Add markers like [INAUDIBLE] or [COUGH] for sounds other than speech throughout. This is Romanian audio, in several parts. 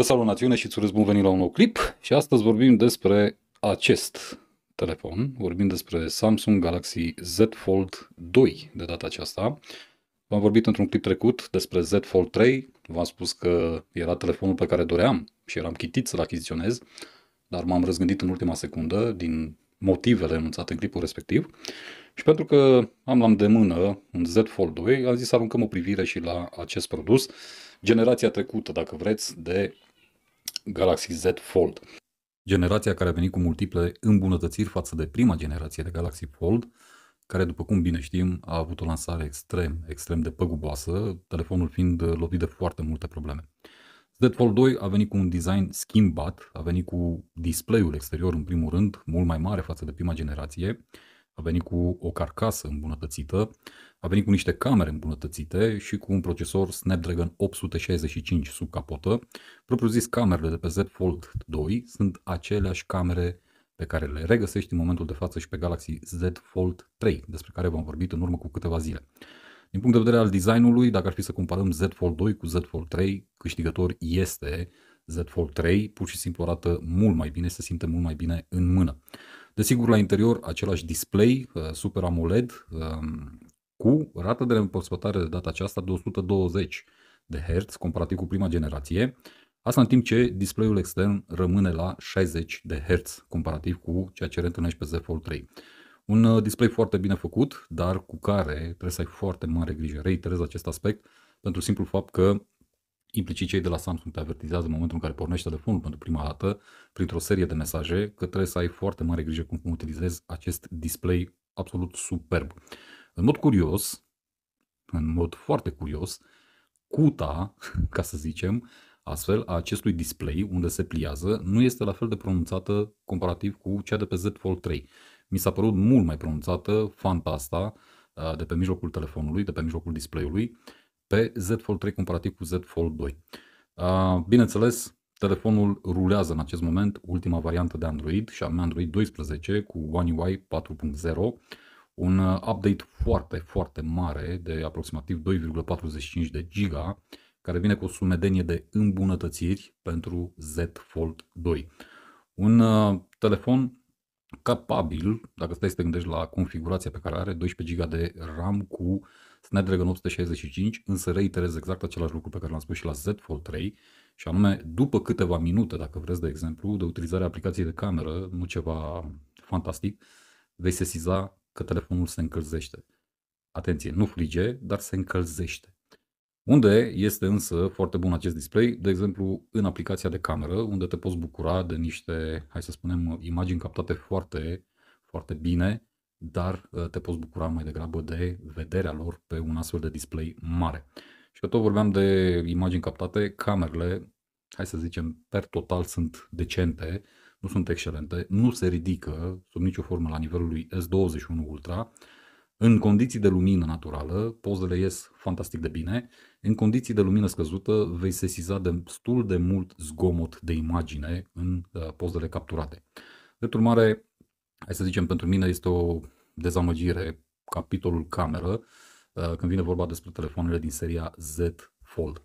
Te salut națiune și îți urez bun venit la un nou clip și astăzi vorbim despre acest telefon, vorbim despre Samsung Galaxy Z Fold 2 de data aceasta. V-am vorbit într-un clip trecut despre Z Fold 3, v-am spus că era telefonul pe care doream și eram chitit să-l achiziționez, dar m-am răzgândit în ultima secundă din motivele enunțate în clipul respectiv și pentru că am la îndemână un Z Fold 2, am zis să aruncăm o privire și la acest produs, generația trecută, dacă vreți, de Galaxy Z Fold. Generația care a venit cu multiple îmbunătățiri față de prima generație de Galaxy Fold, care, după cum bine știm, a avut o lansare extrem, extrem de păguboasă, telefonul fiind lovit de foarte multe probleme. Z Fold 2 a venit cu un design schimbat, a venit cu display-ul exterior în primul rând, mult mai mare față de prima generație, a venit cu o carcasă îmbunătățită, a venit cu niște camere îmbunătățite și cu un procesor Snapdragon 865 sub capotă. Propriu zis, camerele de pe Z Fold 2 sunt aceleași camere pe care le regăsești în momentul de față și pe Galaxy Z Fold 3, despre care v-am vorbit în urmă cu câteva zile. Din punct de vedere al designului, dacă ar fi să comparăm Z Fold 2 cu Z Fold 3, câștigător este Z Fold 3, pur și simplu arată mult mai bine, se simte mult mai bine în mână. Desigur, la interior, același display uh, Super AMOLED um, cu rata de reîmpăspătare de data aceasta de 120 de Hz comparativ cu prima generație, asta în timp ce display-ul extern rămâne la 60 de Hz comparativ cu ceea ce reîntâlnești pe Z Fold 3. Un uh, display foarte bine făcut, dar cu care trebuie să ai foarte mare grijă. Reiterez acest aspect pentru simplu fapt că implicit cei de la Samsung te avertizează în momentul în care pornești telefonul pentru prima dată, printr-o serie de mesaje, că trebuie să ai foarte mare grijă cum utilizezi acest display absolut superb. În mod curios, în mod foarte curios, cuta, [LAUGHS] ca să zicem, astfel a acestui display unde se pliază nu este la fel de pronunțată comparativ cu cea de pe Z Fold 3. Mi s-a părut mult mai pronunțată fanta asta uh, de pe mijlocul telefonului, de pe mijlocul display-ului pe Z Fold 3 comparativ cu Z Fold 2. Bineînțeles, telefonul rulează în acest moment ultima variantă de Android și anume Android 12 cu One UI 4.0, un uh, update foarte, foarte mare de aproximativ 2,45 de giga, care vine cu o sumedenie de îmbunătățiri pentru Z Fold 2. Un uh, telefon capabil, dacă stai să te gândești la configurația pe care are, 12 GB de RAM cu Snapdragon 865, însă reiterez exact același lucru pe care l-am spus și la Z Fold 3, și anume, după câteva minute, dacă vreți de exemplu, de utilizarea aplicației de cameră, nu ceva fantastic, vei sesiza că telefonul se încălzește. Atenție, nu frige, dar se încălzește. Unde este însă foarte bun acest display? De exemplu, în aplicația de cameră, unde te poți bucura de niște, hai să spunem, imagini captate foarte, foarte bine dar uh, te poți bucura mai degrabă de vederea lor pe un astfel de display mare. Și că tot vorbeam de imagini captate, camerele, hai să zicem, per total sunt decente, nu sunt excelente, nu se ridică sub nicio formă la nivelul lui S21 Ultra. În condiții de lumină naturală, pozele ies fantastic de bine. În condiții de lumină scăzută, vei sesiza destul de mult zgomot de imagine în uh, pozele capturate. De urmare, hai să zicem, pentru mine este o dezamăgire capitolul cameră uh, când vine vorba despre telefoanele din seria Z Fold.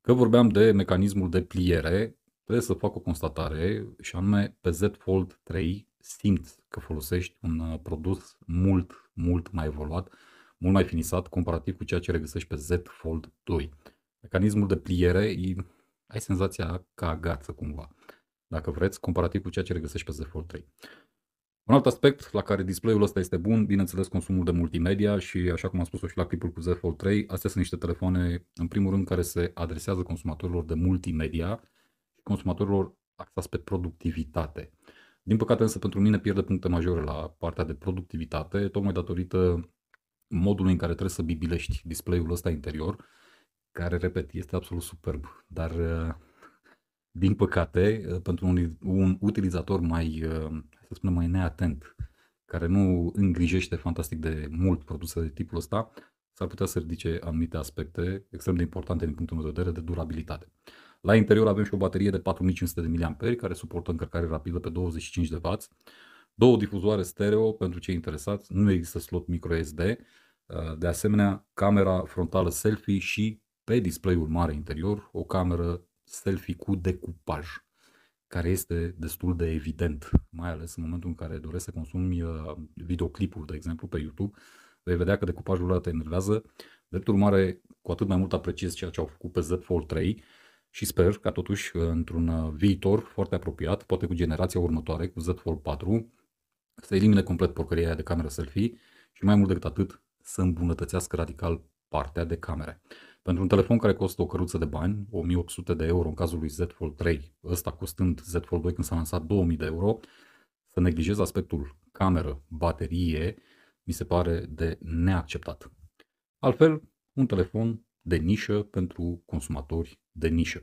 Că vorbeam de mecanismul de pliere, trebuie să fac o constatare și anume pe Z Fold 3 simt că folosești un uh, produs mult, mult mai evoluat, mult mai finisat comparativ cu ceea ce regăsești pe Z Fold 2. Mecanismul de pliere e, ai senzația ca agață cumva, dacă vreți, comparativ cu ceea ce regăsești pe Z Fold 3. Un alt aspect la care display-ul ăsta este bun, bineînțeles consumul de multimedia și așa cum am spus-o și la clipul cu Z Fold 3, astea sunt niște telefoane, în primul rând, care se adresează consumatorilor de multimedia și consumatorilor axați pe productivitate. Din păcate însă pentru mine pierde puncte majore la partea de productivitate, tocmai datorită modului în care trebuie să bibilești display-ul ăsta interior, care, repet, este absolut superb, dar din păcate, uh, pentru un, un utilizator mai, uh, să spunem, mai neatent, care nu îngrijește fantastic de mult produse de tipul ăsta, s-ar putea să ridice anumite aspecte extrem de importante din punctul meu de vedere de durabilitate. La interior avem și o baterie de 4500 de mAh care suportă încărcare rapidă pe 25 de W, două difuzoare stereo pentru cei interesați, nu există slot microSD, uh, de asemenea camera frontală selfie și pe display-ul mare interior o cameră selfie cu decupaj, care este destul de evident, mai ales în momentul în care doresc să consumi uh, videoclipuri, de exemplu, pe YouTube, vei vedea că decupajul ăla te enervează. Drept urmare, cu atât mai mult apreciez ceea ce au făcut pe Z Fold 3 și sper ca totuși uh, într-un uh, viitor foarte apropiat, poate cu generația următoare, cu Z Fold 4, să elimine complet porcăria de cameră selfie și mai mult decât atât să îmbunătățească radical partea de camere. Pentru un telefon care costă o căruță de bani, 1800 de euro în cazul lui Z Fold 3, ăsta costând Z Fold 2 când s-a lansat 2000 de euro, să neglijez aspectul cameră, baterie, mi se pare de neacceptat. Altfel, un telefon de nișă pentru consumatori de nișă.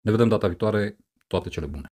Ne vedem data viitoare, toate cele bune!